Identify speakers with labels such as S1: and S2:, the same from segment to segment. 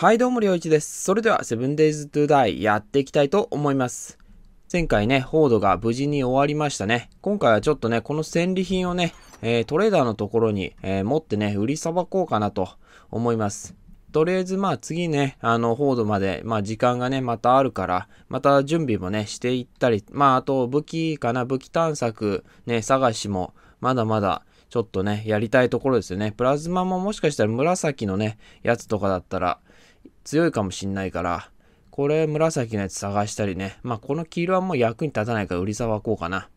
S1: はい、どうも、りょういちです。それでは、セブンデイズトゥダイ、やっていきたいと思います。前回ね、ホードが無事に終わりましたね。今回はちょっとね、この戦利品をね、えー、トレーダーのところに、えー、持ってね、売りさばこうかなと思います。とりあえずまあ次ね、あの、フォードまで、まあ時間がね、またあるから、また準備もね、していったり、まああと武器かな、武器探索、ね、探しも、まだまだ、ちょっとね、やりたいところですよね。プラズマももしかしたら紫のね、やつとかだったら、強いかもしんないから、これ紫のやつ探したりね。まあ、この黄色はもう役に立たないから売りさばこうかな。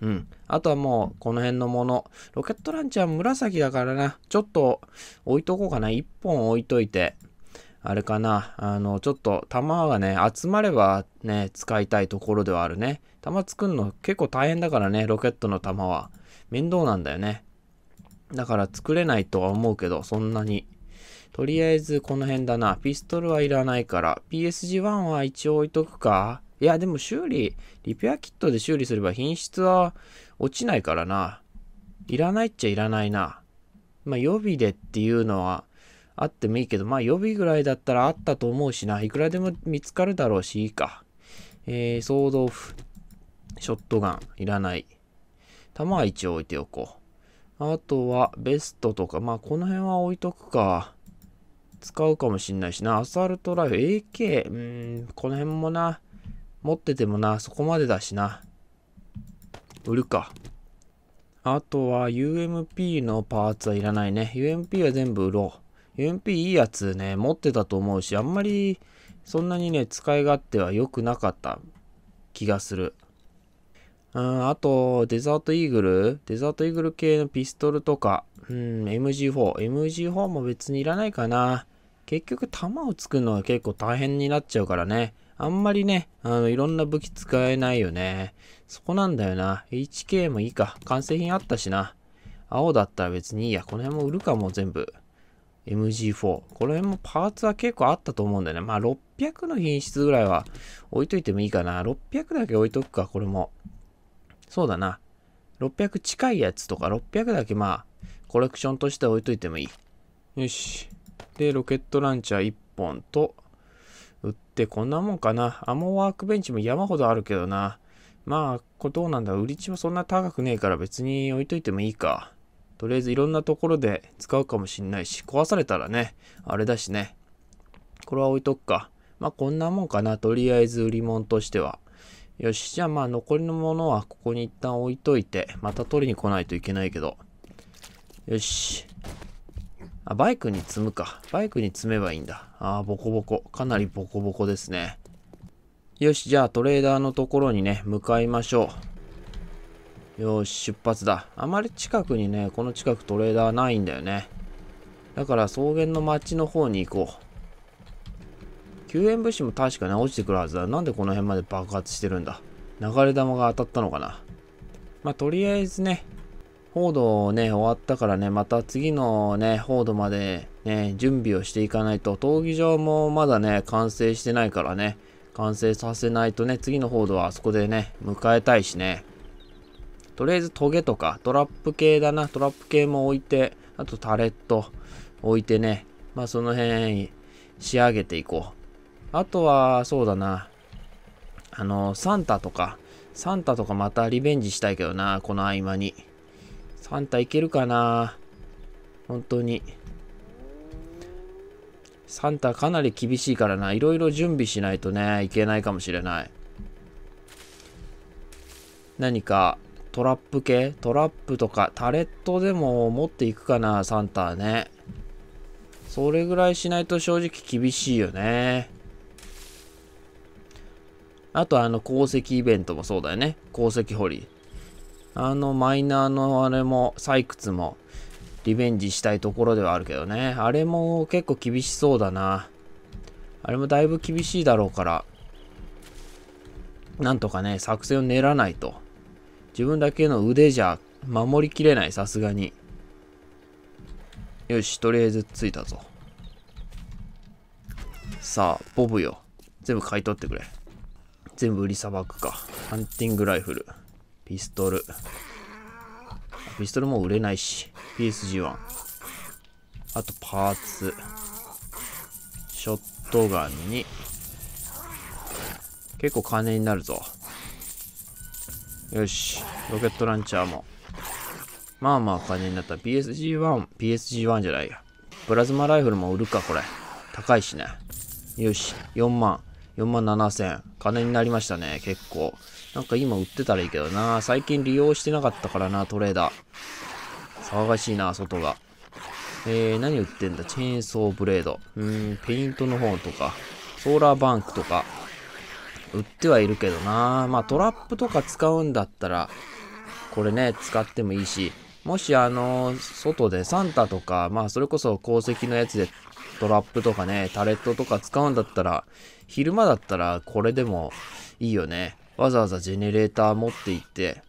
S1: うん。あとはもう、この辺のもの。ロケットランチャー紫だからな。ちょっと、置いとこうかな。1本置いといて。あれかな。あの、ちょっと、弾がね、集まればね、使いたいところではあるね。玉作るの結構大変だからね、ロケットの弾は。面倒なんだよね。だから作れないとは思うけど、そんなに。とりあえずこの辺だな。ピストルはいらないから。PSG1 は一応置いとくか。いや、でも修理、リペアキットで修理すれば品質は落ちないからな。いらないっちゃいらないな。まあ予備でっていうのはあってもいいけど、まあ予備ぐらいだったらあったと思うしな。いくらでも見つかるだろうし、いいか。えー、ドオフ。ショットガン、いらない。弾は一応置いておこう。あとは、ベストとか、まあこの辺は置いとくか。使うかもしんないしな。アサルトライフ、AK、うん、この辺もな、持っててもな、そこまでだしな。売るか。あとは UMP のパーツはいらないね。UMP は全部売ろう。UMP いいやつね、持ってたと思うし、あんまりそんなにね、使い勝手は良くなかった気がする。うん、あと、デザートイーグルデザートイーグル系のピストルとか、うん、MG4。MG4 も別にいらないかな。結局弾を作るのは結構大変になっちゃうからね。あんまりね、あの、いろんな武器使えないよね。そこなんだよな。HK もいいか。完成品あったしな。青だったら別にいいや。この辺も売るかも、全部。MG4。この辺もパーツは結構あったと思うんだよね。まあ、600の品質ぐらいは置いといてもいいかな。600だけ置いとくか、これも。そうだな。600近いやつとか、600だけまあ、コレクションとして置いといてもいい。よし。で、ロケットランチャー1本と、売ってこんなもんかな。あ、モワークベンチも山ほどあるけどな。まあ、これどうなんだ。売り地もそんな高くねえから別に置いといてもいいか。とりあえずいろんなところで使うかもしんないし、壊されたらね、あれだしね。これは置いとくか。まあこんなもんかな。とりあえず売り物としては。よし、じゃあまあ残りのものはここに一旦置いといて、また取りに来ないといけないけど。よし。バイクに積むか。バイクに積めばいいんだ。ああ、ボコボコ。かなりボコボコですね。よし、じゃあトレーダーのところにね、向かいましょう。よし、出発だ。あまり近くにね、この近くトレーダーないんだよね。だから草原の町の方に行こう。救援物資も確かね、落ちてくるはずだ。なんでこの辺まで爆発してるんだ。流れ弾が当たったのかな。まあ、とりあえずね、報道ね、終わったからね、また次のね、報道までね、準備をしていかないと、闘技場もまだね、完成してないからね、完成させないとね、次の報道はあそこでね、迎えたいしね。とりあえずトゲとか、トラップ系だな、トラップ系も置いて、あとタレット置いてね、まあその辺仕上げていこう。あとは、そうだな、あの、サンタとか、サンタとかまたリベンジしたいけどな、この合間に。サンタいけるかな本当に。サンタかなり厳しいからな。いろいろ準備しないとね、いけないかもしれない。何かトラップ系トラップとかタレットでも持っていくかなサンタねそれぐらいしないと正直厳しいよねあとあの鉱石イベントもそうだよね鉱石掘りあのマイナーのあれも採掘もリベンジしたいところではあるけどねあれも結構厳しそうだなあれもだいぶ厳しいだろうからなんとかね作戦を練らないと自分だけの腕じゃ守りきれないさすがによしとりあえず着いたぞさあボブよ全部買い取ってくれ全部売りさばくかハンティングライフルピストル。ピストルも売れないし。PSG1。あとパーツ。ショットガンに。結構金になるぞ。よし。ロケットランチャーも。まあまあ金になった。PSG1、PSG1 じゃないや。プラズマライフルも売るか、これ。高いしね。よし。4万。4万7000。金になりましたね、結構。なんか今売ってたらいいけどな。最近利用してなかったからな、トレーダー。騒がしいな、外が。えー、何売ってんだチェーンソーブレード。うーん、ペイントの方とか、ソーラーバンクとか、売ってはいるけどな。まあトラップとか使うんだったら、これね、使ってもいいし、もしあの、外でサンタとか、まあそれこそ鉱石のやつでトラップとかね、タレットとか使うんだったら、昼間だったらこれでもいいよね。わざわざジェネレーター持って行って、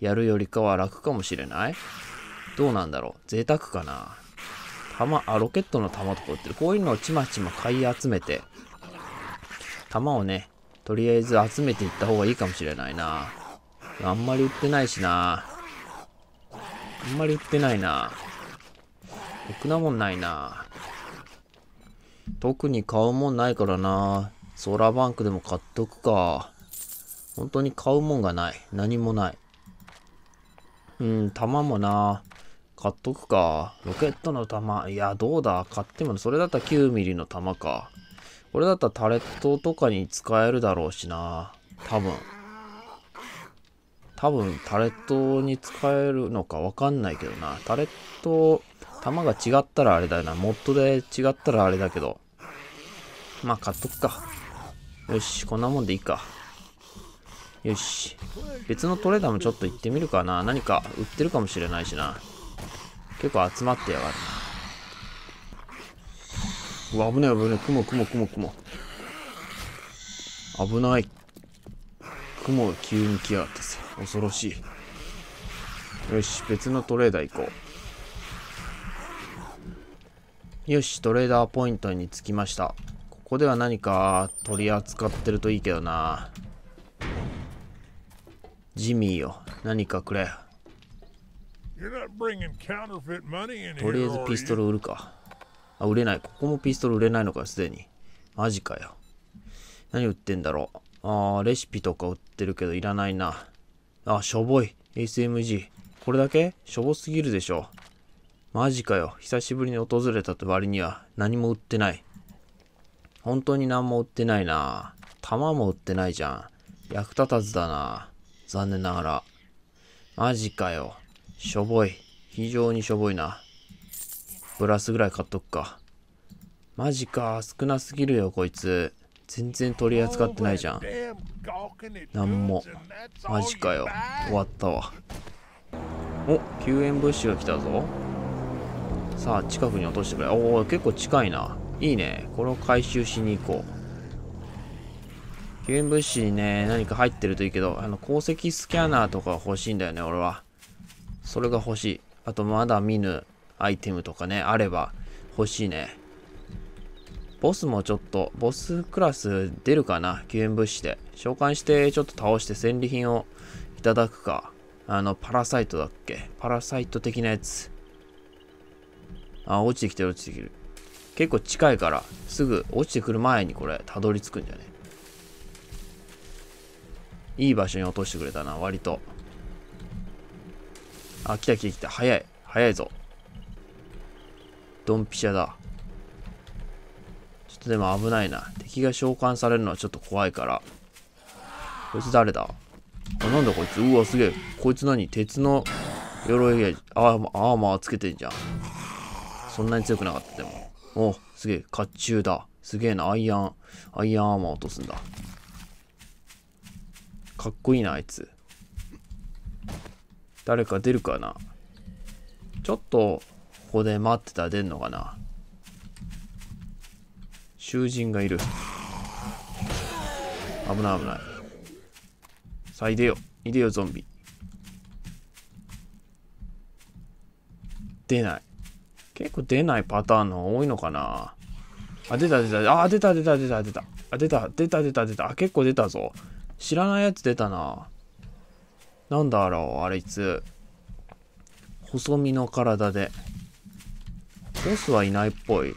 S1: やるよりかは楽かもしれないどうなんだろう贅沢かな弾、あ、ロケットの弾とか売ってる。こういうのをちまちま買い集めて、弾をね、とりあえず集めていった方がいいかもしれないな。あんまり売ってないしな。あんまり売ってないな。ろなもんないな。特に買うもんないからな。ソーラーバンクでも買っとくか。本当に買うもんがない。何もない。うん、弾もな。買っとくか。ロケットの弾。いや、どうだ買っても、それだったら9 m m の弾か。これだったらタレットとかに使えるだろうしな。多分。多分、タレットに使えるのかわかんないけどな。タレット、弾が違ったらあれだよな。モッドで違ったらあれだけど。まあ、買っとくか。よし、こんなもんでいいか。よし。別のトレーダーもちょっと行ってみるかな。何か売ってるかもしれないしな。結構集まってやがるな。うわ、危ない危ない。雲、雲、雲、雲。危ない。雲が急に来やがってさ。恐ろしい。よし、別のトレーダー行こう。よし、トレーダーポイントに着きました。ここでは何か取り扱ってるといいけどな。ジミーよ、何かくれ。とりあえずピストル売るか。あ、売れない。ここもピストル売れないのか、すでに。マジかよ。何売ってんだろう。あレシピとか売ってるけどいらないな。あ、しょぼい。SMG。これだけしょぼすぎるでしょ。マジかよ。久しぶりに訪れたって割には何も売ってない。本当に何も売ってないな。弾も売ってないじゃん。役立たずだな。残念ながら。マジかよ。しょぼい。非常にしょぼいな。ブラスぐらい買っとくか。マジか。少なすぎるよ、こいつ。全然取り扱ってないじゃん。何も。マジかよ。終わったわ。お、救援物資が来たぞ。さあ、近くに落としてくれ。おお、結構近いな。いいね。これを回収しに行こう。救援物資にね、何か入ってるといいけど、あの、鉱石スキャナーとか欲しいんだよね、俺は。それが欲しい。あと、まだ見ぬアイテムとかね、あれば欲しいね。ボスもちょっと、ボスクラス出るかな救援物資で。召喚して、ちょっと倒して戦利品をいただくか。あの、パラサイトだっけパラサイト的なやつ。あ、落ちてきてる落ちてきてる。結構近いから、すぐ落ちてくる前にこれ、たどり着くんじゃねいい場所に落としてくれたな、割と。あ、来た来た来た。早い。早いぞ。ドンピシャだ。ちょっとでも危ないな。敵が召喚されるのはちょっと怖いから。こいつ誰だあ、なんだこいつ。うわ、すげえ。こいつ何鉄の鎧や、あアーマーつけてんじゃん。そんなに強くなかった、でも。おすげえ、甲冑だ。すげえな、アイアン、アイアンアーマー落とすんだ。かっこいいな、あいつ。誰か出るかな。ちょっと、ここで待ってたら出んのかな。囚人がいる。危ない危ない。さあ、いでよ。いでよ、ゾンビ。出ない。結構出ないパターンの多いのかなあ、出た出た。あ、出た出た出た出た。あ、出た出た出た出た。あ、結構出たぞ。知らないやつ出たな。なんだろう、あれいつ。細身の体で。ボスはいないっぽい。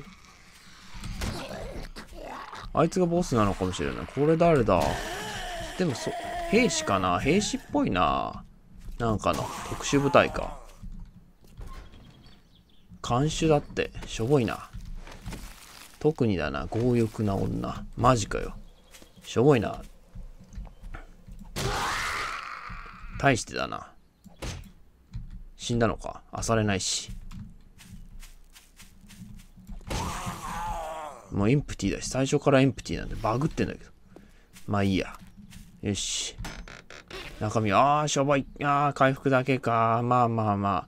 S1: あいつがボスなのかもしれない。これ誰だでもそ、兵士かな兵士っぽいな。なんかの、特殊部隊か。監修だって、しょぼいな。特にだな、強欲な女。マジかよ。しょぼいな。大してだな。死んだのか。あされないし。もうエンプティだし、最初からエンプティなんでバグってんだけど。まあいいや。よし。中身、ああ、しょぼい。ああ、回復だけか。まあまあまあ。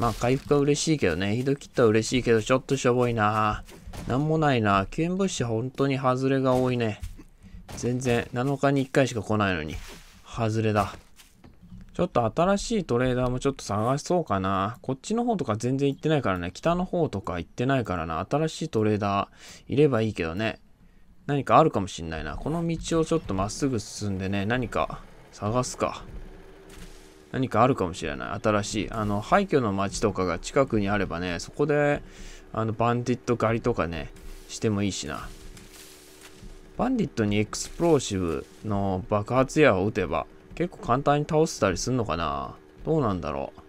S1: まあ、回復は嬉しいけどね。ひどきった嬉しいけど、ちょっとしょぼいな。なんもないな。救援物資本当に外れが多いね。全然、7日に1回しか来ないのに。外れだ。ちょっと新しいトレーダーもちょっと探しそうかな。こっちの方とか全然行ってないからね。北の方とか行ってないからな。新しいトレーダーいればいいけどね。何かあるかもしんないな。この道をちょっとまっすぐ進んでね、何か探すか。何かあるかもしれない。新しい。あの、廃墟の街とかが近くにあればね、そこで、あの、バンディット狩りとかね、してもいいしな。バンディットにエクスプローシブの爆発矢を撃てば、結構簡単に倒せたりすんのかなどうなんだろう。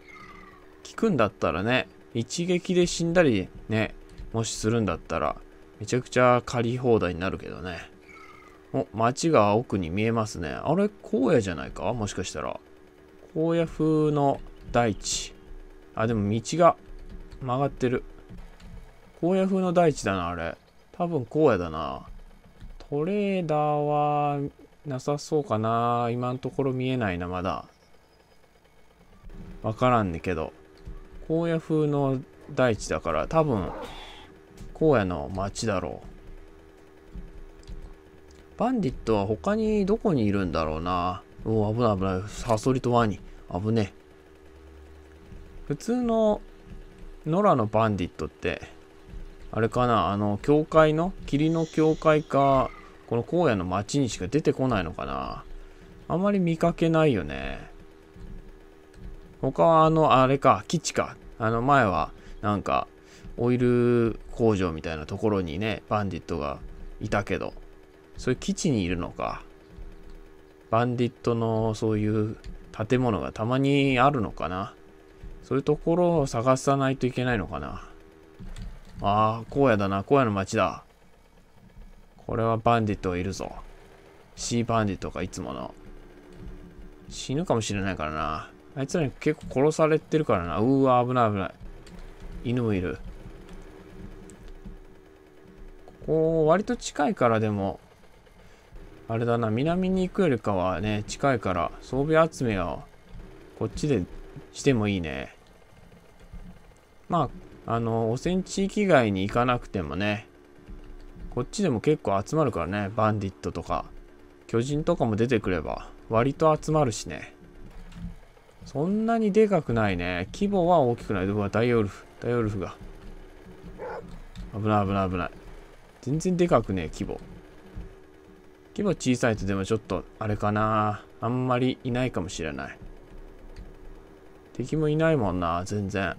S1: 聞くんだったらね、一撃で死んだりね、もしするんだったら、めちゃくちゃ借り放題になるけどね。お、街が奥に見えますね。あれ、荒野じゃないかもしかしたら。荒野風の大地。あ、でも道が曲がってる。荒野風の大地だな、あれ。多分荒野だな。トレーダーはなさそうかな。今のところ見えないな、まだ。わからんねけど。荒野風の大地だから、多分、荒野の町だろう。バンディットは他にどこにいるんだろうな。おお、危ない危ない。サソリとワニ。危ねえ。普通の野良のバンディットって、あれかな、あの、教会の、霧の教会か、この荒野の町にしか出てこないのかな。あんまり見かけないよね。他はあの、あれか、基地か。あの前は、なんか、オイル工場みたいなところにね、バンディットがいたけど、そういう基地にいるのか。バンディットのそういう建物がたまにあるのかな。そういうところを探さないといけないのかな。ああ、荒野だな。荒野の町だ。これはバンディットがいるぞ。シーバンディットがいつもの。死ぬかもしれないからな。あいつらに結構殺されてるからな。うーわ、危ない危ない。犬もいる。ここ、割と近いからでも、あれだな、南に行くよりかはね、近いから、装備集めは、こっちでしてもいいね。まあ、あの、汚染地域外に行かなくてもね、こっちでも結構集まるからね、バンディットとか、巨人とかも出てくれば、割と集まるしね。そんなにでかくないね。規模は大きくない。うわ、ダイオルフ、ダイオルフが。危ない危ない危ない。全然でかくねえ、規模。今小さいとでもちょっと、あれかな。あんまりいないかもしれない。敵もいないもんな、全然。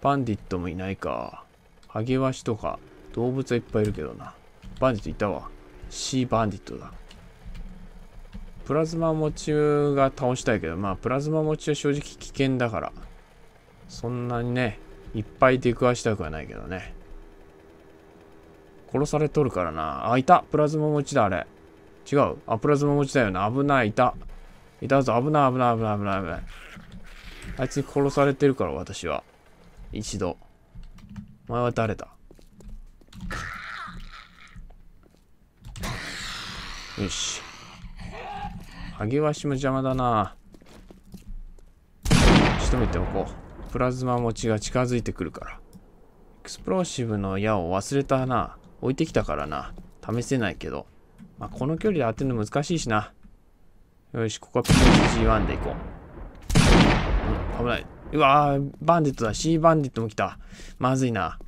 S1: バンディットもいないか。ハゲワシとか、動物はいっぱいいるけどな。バンディットいたわ。シーバンディットだ。プラズマ持ちが倒したいけど、まあ、プラズマ持ちは正直危険だから。そんなにね、いっぱい出くわしたくはないけどね。殺されとるからな。あ、いたプラズマ持ちだ、あれ。違う。あ、プラズマ持ちだよな。危ない、いた。いたぞ、危ない、危ない、危ない、危ない、危ない。あいつに殺されてるから、私は。一度。お前は誰だよし。萩ワシも邪魔だな。仕留めておこう。プラズマ持ちが近づいてくるから。エクスプローシブの矢を忘れたな。置いてきたからな。試せないけど。まあ、この距離で当てるの難しいしな。よし、ここは p g 1で行こう。危ない。うわー、バンディットだ。C バンディットも来た。まずいな。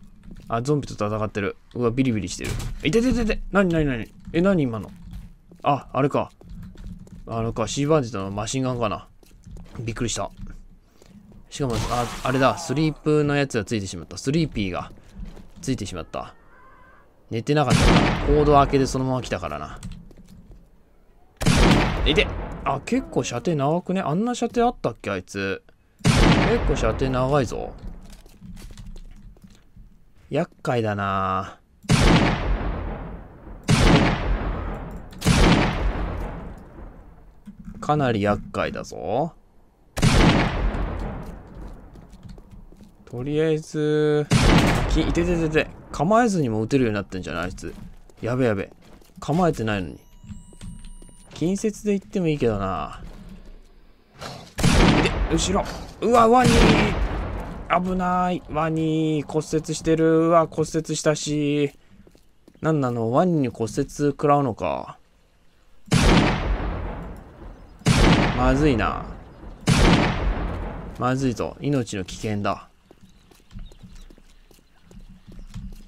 S1: あ、ゾンビと戦ってる。うわ、ビリビリしてる。いてててて。なになになにえ、なに今の。あ、あれか。あのか、C バンディットのマシンガンかな。びっくりした。しかも、あ、あれだ。スリープのやつがついてしまった。スリーピーがついてしまった。寝てなかったコード開けでそのまま来たからないてあ結構射程長くねあんな射程あったっけあいつ結構射程長いぞ厄介だなかなり厄介だぞとりあえずき、いてててて。構えずにも撃てるようになってんじゃないあいつ。やべやべ。構えてないのに。近接で行ってもいいけどな。で、後ろ。うわ、ワニー危ない。ワニー骨折してる。うわ、骨折したし。なんなのワニに骨折食らうのか。まずいな。まずいぞ。命の危険だ。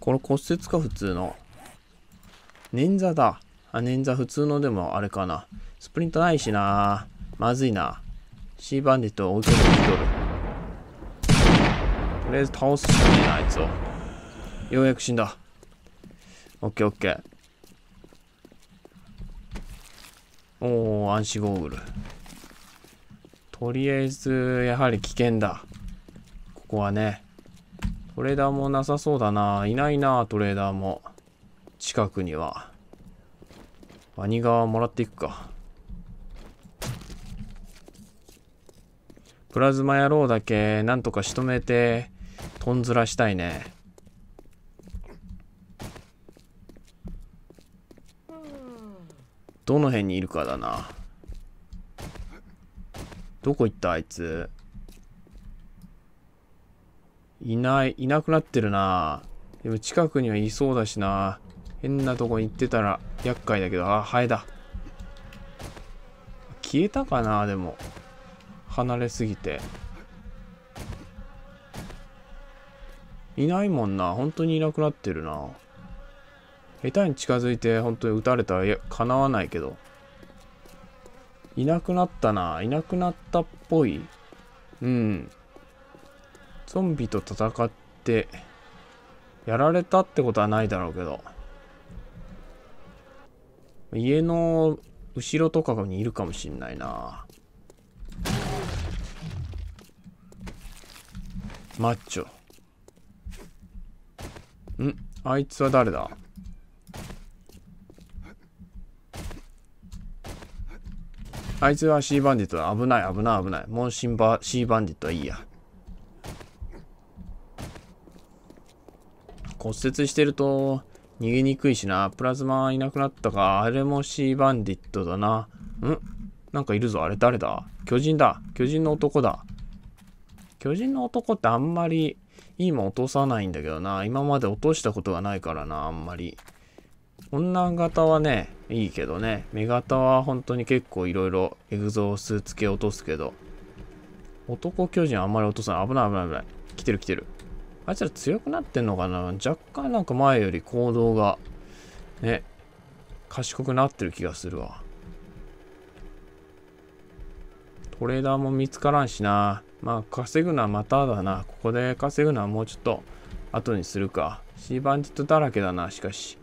S1: この骨折か、普通の。捻挫だ。あ、捻挫、普通のでもあれかな。スプリントないしな。まずいな。C バンディットを追い込んきとる。とりあえず倒すしかねえな、あいつを。ようやく死んだ。オッケーオッケー。おお、暗視ゴーグル。とりあえず、やはり危険だ。ここはね。トレーダーもなさそうだな。いないな、トレーダーも。近くには。ワニ側もらっていくか。プラズマ野郎だけ、なんとか仕留めて、トンズラしたいね。どの辺にいるかだな。どこ行ったあいつ。いない、いなくなってるなでも近くにはいそうだしな変なとこ行ってたら厄介だけど、あ、ハエだ。消えたかなでも。離れすぎて。いないもんな。本当にいなくなってるな。下手に近づいて本当に撃たれたらいや、叶わないけど。いなくなったな。いなくなったっぽい。うん。ゾンビと戦ってやられたってことはないだろうけど家の後ろとかにいるかもしんないなマッチョんあいつは誰だあいつはシーバンディットだ危ない危ない危ないもうシンバシーバンディットはいいや骨折してると逃げにくいしな。プラズマいなくなったか。あれもシーバンディットだな。んなんかいるぞ。あれ誰だ巨人だ。巨人の男だ。巨人の男ってあんまりいいも落とさないんだけどな。今まで落としたことがないからな、あんまり。女型はね、いいけどね。目型は本当に結構いろいろエグゾースーツ系落とすけど。男巨人あんまり落とさない。危ない危ない危ない。来てる来てる。あいつら強くなってんのかな若干なんか前より行動が、ね、賢くなってる気がするわ。トレーダーも見つからんしな。まあ稼ぐのはまただな。ここで稼ぐのはもうちょっと後にするか。シーバンジットだらけだな、しかし。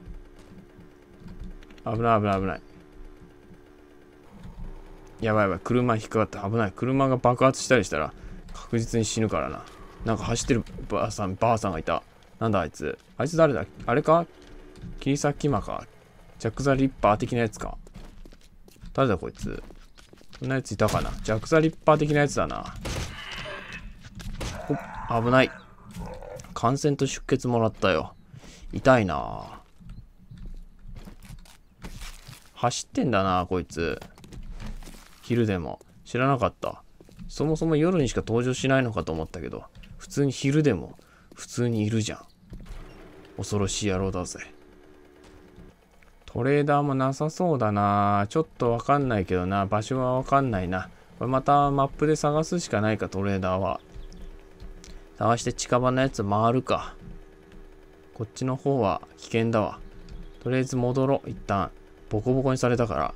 S1: 危ない危ない危ない。やばいやばい。車引っかかった。危ない。車が爆発したりしたら確実に死ぬからな。なんか走ってるばあさん、ばあさんがいた。なんだあいつ。あいつ誰だあれかキリサキマか。ジャック・ザ・リッパー的なやつか。誰だこいつ。こんなやついたかな。ジャック・ザ・リッパー的なやつだな。お危ない。感染と出血もらったよ。痛いな走ってんだなこいつ。昼でも。知らなかった。そもそも夜にしか登場しないのかと思ったけど。通に昼でも普通にいるじゃん。恐ろしい野郎だぜ。トレーダーもなさそうだな。ちょっとわかんないけどな。場所はわかんないな。これまたマップで探すしかないか、トレーダーは。探して近場のやつ回るか。こっちの方は危険だわ。とりあえず戻ろう。一旦。ボコボコにされたから。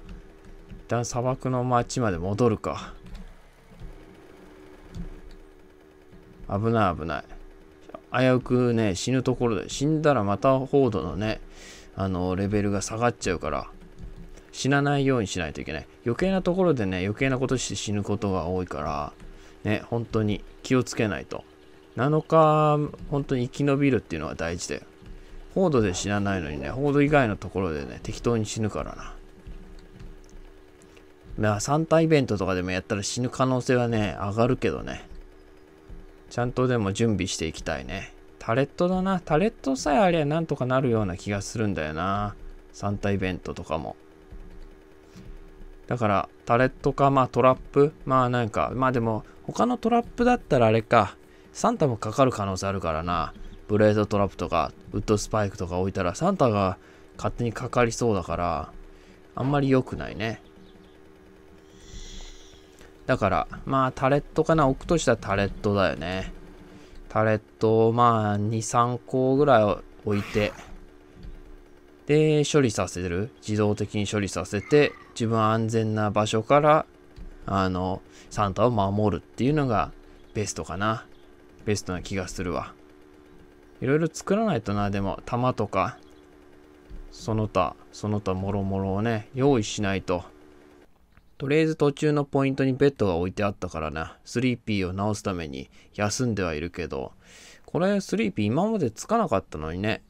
S1: 一旦砂漠の町まで戻るか。危ない危ない。危うくね、死ぬところで、死んだらまたフォードのね、あの、レベルが下がっちゃうから、死なないようにしないといけない。余計なところでね、余計なことして死ぬことが多いから、ね、本当に気をつけないと。7日、本当に生き延びるっていうのは大事だよ。フォードで死なないのにね、報道以外のところでね、適当に死ぬからな。まあ、サンタイベントとかでもやったら死ぬ可能性はね、上がるけどね。ちゃんとでも準備していきたいね。タレットだな。タレットさえありゃなんとかなるような気がするんだよな。サンタイベントとかも。だから、タレットか、まあトラップ。まあなんか、まあでも、他のトラップだったらあれか。サンタもかかる可能性あるからな。ブレードトラップとか、ウッドスパイクとか置いたら、サンタが勝手にかかりそうだから、あんまり良くないね。だから、まあ、タレットかな。置くとしたらタレットだよね。タレットを、まあ、2、3個ぐらい置いて、で、処理させる。自動的に処理させて、自分安全な場所から、あの、サンタを守るっていうのがベストかな。ベストな気がするわ。いろいろ作らないとな、でも、玉とか、その他、その他もろもろをね、用意しないと。とりあえず途中のポイントにベッドが置いてあったからな。スリーピーを直すために休んではいるけど、これスリーピー今までつかなかったのにね。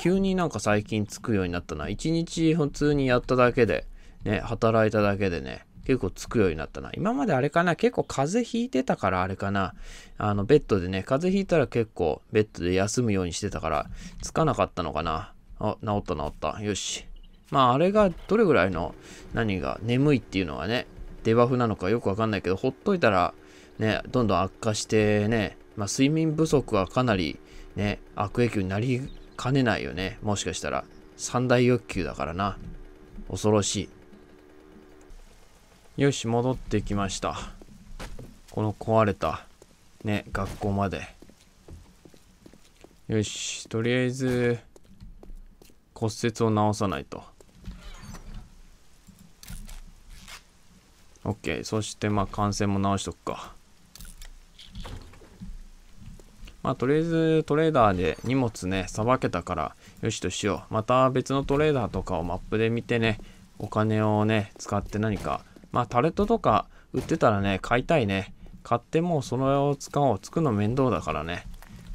S1: 急になんか最近つくようになったな。一日普通にやっただけで、ね、働いただけでね、結構つくようになったな。今まであれかな、結構風邪ひいてたからあれかな。あの、ベッドでね、風邪ひいたら結構ベッドで休むようにしてたから、つかなかったのかな。あ、治った治った。よし。まあ、あれがどれぐらいの何が眠いっていうのはね、デバフなのかよくわかんないけど、ほっといたらね、どんどん悪化してね、まあ、睡眠不足はかなりね、悪影響になりかねないよね。もしかしたら。三大欲求だからな。恐ろしい。よし、戻ってきました。この壊れた、ね、学校まで。よし、とりあえず、骨折を治さないと。OK。そしてまあ感染も直しとくか。まあとりあえずトレーダーで荷物ね、さばけたからよしとしよう。また別のトレーダーとかをマップで見てね、お金をね、使って何か、まあタレットとか売ってたらね、買いたいね。買ってもうそれを使おう。つくの面倒だからね。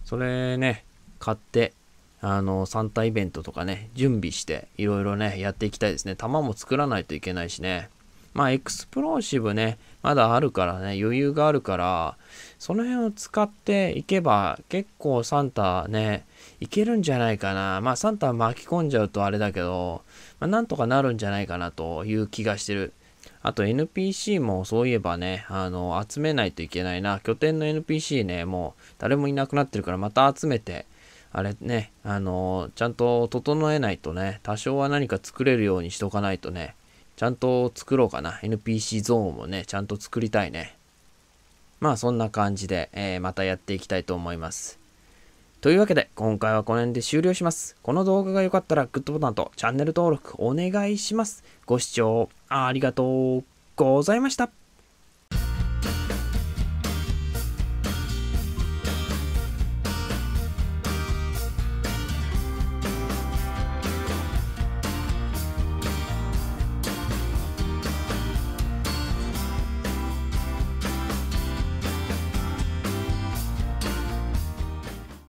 S1: それね、買って、あの、サンタイベントとかね、準備して、いろいろね、やっていきたいですね。玉も作らないといけないしね。まあ、エクスプローシブね、まだあるからね、余裕があるから、その辺を使っていけば、結構サンタね、いけるんじゃないかな。まあ、サンタ巻き込んじゃうとあれだけど、まあ、なんとかなるんじゃないかなという気がしてる。あと NPC もそういえばね、あの、集めないといけないな。拠点の NPC ね、もう誰もいなくなってるからまた集めて、あれね、あの、ちゃんと整えないとね、多少は何か作れるようにしとかないとね、ちゃんと作ろうかな。NPC ゾーンもね、ちゃんと作りたいね。まあそんな感じで、えー、またやっていきたいと思います。というわけで、今回はこの辺で終了します。この動画が良かったらグッドボタンとチャンネル登録お願いします。ご視聴ありがとうございました。